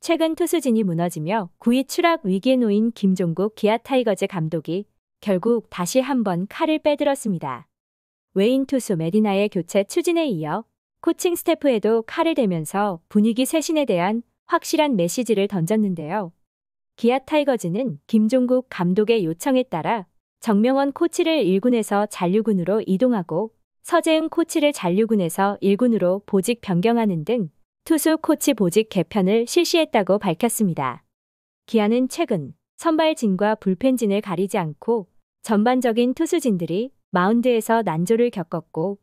최근 투수진이 무너지며 9위 추락 위기에 놓인 김종국 기아 타이거즈 감독이 결국 다시 한번 칼을 빼들었습니다. 외인 투수 메디나의 교체 추진에 이어 코칭 스태프에도 칼을 대면서 분위기 쇄신에 대한 확실한 메시지를 던졌는데요. 기아 타이거즈는 김종국 감독의 요청에 따라 정명원 코치를 1군에서 잔류군으로 이동하고 서재은 코치를 잔류군에서 1군으로 보직 변경하는 등 투수 코치 보직 개편을 실시했다고 밝혔습니다. 기아는 최근 선발진과 불펜진을 가리지 않고 전반적인 투수진들이 마운드에서 난조를 겪었고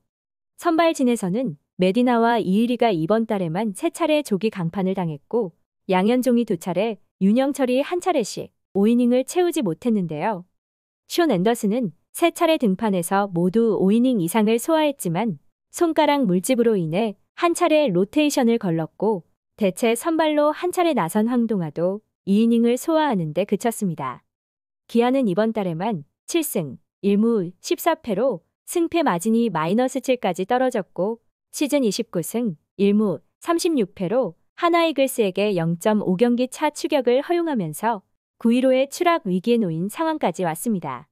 선발진에서는 메디나와 이일이가 이번 달에만 세 차례 조기 강판을 당했고 양현종이 두 차례, 윤영철이 한 차례씩 5이닝을 채우지 못했는데요. 쇼 앤더슨은 세 차례 등판에서 모두 5이닝 이상을 소화했지만 손가락 물집으로 인해 한 차례 로테이션을 걸렀고 대체 선발로 한 차례 나선 황동아도 2이닝을 소화하는 데 그쳤습니다. 기아는 이번 달에만 7승 1무 14패로 승패 마진이 마이너스 7까지 떨어졌고 시즌 29승 1무 36패로 하나이글스에게 0.5경기 차 추격을 허용하면서 9.15의 추락 위기에 놓인 상황까지 왔습니다.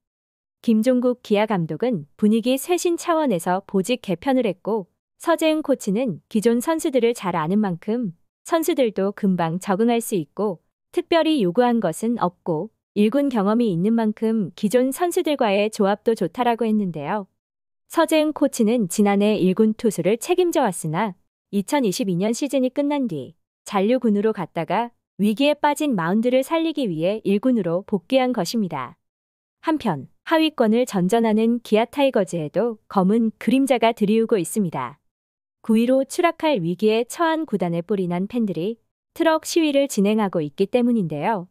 김종국 기아 감독은 분위기 쇄신 차원에서 보직 개편을 했고 서재은 코치는 기존 선수들을 잘 아는 만큼 선수들도 금방 적응할 수 있고 특별히 요구한 것은 없고 일군 경험이 있는 만큼 기존 선수들과의 조합도 좋다라고 했는데요. 서재은 코치는 지난해 1군 투수를 책임져 왔으나 2022년 시즌이 끝난 뒤 잔류군으로 갔다가 위기에 빠진 마운드를 살리기 위해 1군으로 복귀한 것입니다. 한편 하위권을 전전하는 기아 타이거즈에도 검은 그림자가 드리우고 있습니다. 9위로 추락할 위기에 처한 구단에 뿌리난 팬들이 트럭 시위를 진행하고 있기 때문인데요.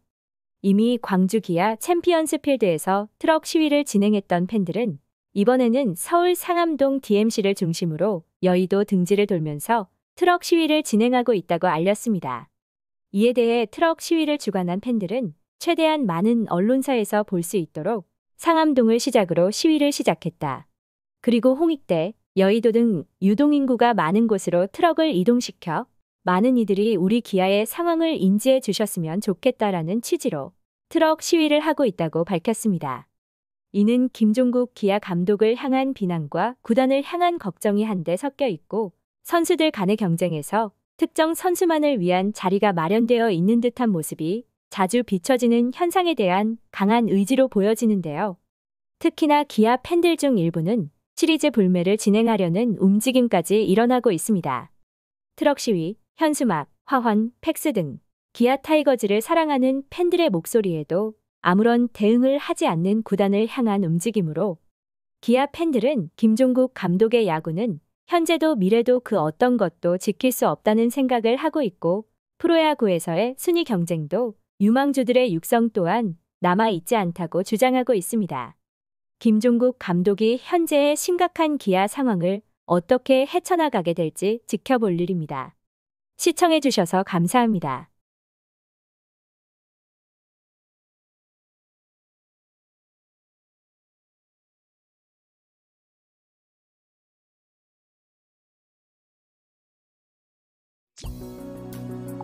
이미 광주 기아 챔피언스 필드에서 트럭 시위를 진행했던 팬들은 이번에는 서울 상암동 DMC를 중심으로 여의도 등지를 돌면서 트럭 시위를 진행하고 있다고 알렸습니다. 이에 대해 트럭 시위를 주관한 팬들은 최대한 많은 언론사에서 볼 수 있도록 상암동을 시작으로 시위를 시작했다. 그리고 홍익대, 여의도 등 유동인구가 많은 곳으로 트럭을 이동시켜 많은 이들이 우리 기아의 상황을 인지해 주셨으면 좋겠다라는 취지로 트럭 시위를 하고 있다고 밝혔습니다. 이는 김종국 기아 감독을 향한 비난과 구단을 향한 걱정이 한데 섞여 있고 선수들 간의 경쟁에서 특정 선수만을 위한 자리가 마련되어 있는 듯한 모습이 자주 비춰지는 현상에 대한 강한 의지로 보여지는데요. 특히나 기아 팬들 중 일부는 시리즈 불매를 진행하려는 움직임까지 일어나고 있습니다. 트럭 시위, 현수막, 화환, 팩스 등 기아 타이거즈를 사랑하는 팬들의 목소리에도 아무런 대응을 하지 않는 구단을 향한 움직임으로 기아 팬들은 김종국 감독의 야구는 현재도 미래도 그 어떤 것도 지킬 수 없다는 생각을 하고 있고 프로야구에서의 순위 경쟁도 유망주들의 육성 또한 남아있지 않다고 주장하고 있습니다. 김종국 감독이 현재의 심각한 기아 상황을 어떻게 헤쳐나가게 될지 지켜볼 일입니다. 시청해주셔서 감사합니다. うん。